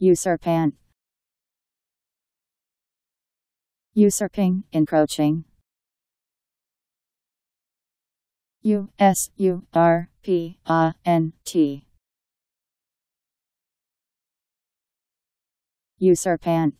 usurpant usurping, encroaching. U S U R P A N T usurpant